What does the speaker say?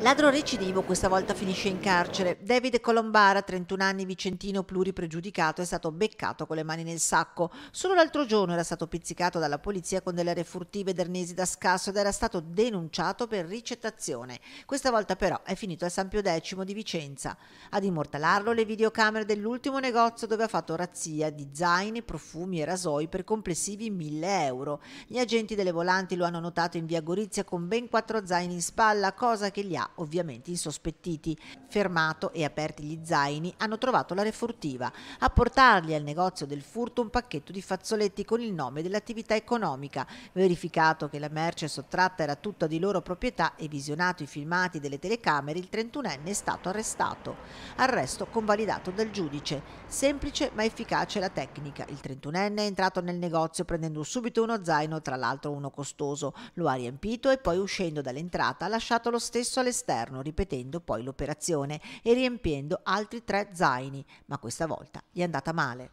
Ladro recidivo questa volta finisce in carcere. David Colombara, 31 anni vicentino pluripregiudicato, è stato beccato con le mani nel sacco. Solo l'altro giorno era stato pizzicato dalla polizia con delle refurtive d'arnesi da scasso ed era stato denunciato per ricettazione. Questa volta però è finito al San Pio X di Vicenza. Ad immortalarlo le videocamere dell'ultimo negozio dove ha fatto razzia di zaini, profumi e rasoi per complessivi 1000 euro. Gli agenti delle volanti lo hanno notato in via Gorizia con ben quattro zaini in spalla, cosa che gli ha ovviamente insospettiti. Fermato e aperti gli zaini, hanno trovato la refurtiva a portargli al negozio del furto un pacchetto di fazzoletti con il nome dell'attività economica. Verificato che la merce sottratta era tutta di loro proprietà e visionato i filmati delle telecamere, il 31enne è stato arrestato. Arresto convalidato dal giudice. Semplice ma efficace la tecnica. Il 31enne è entrato nel negozio prendendo subito uno zaino, tra l'altro uno costoso. Lo ha riempito e poi uscendo dall'entrata ha lasciato lo stesso alle esterno, ripetendo poi l'operazione e riempiendo altri tre zaini, ma questa volta gli è andata male.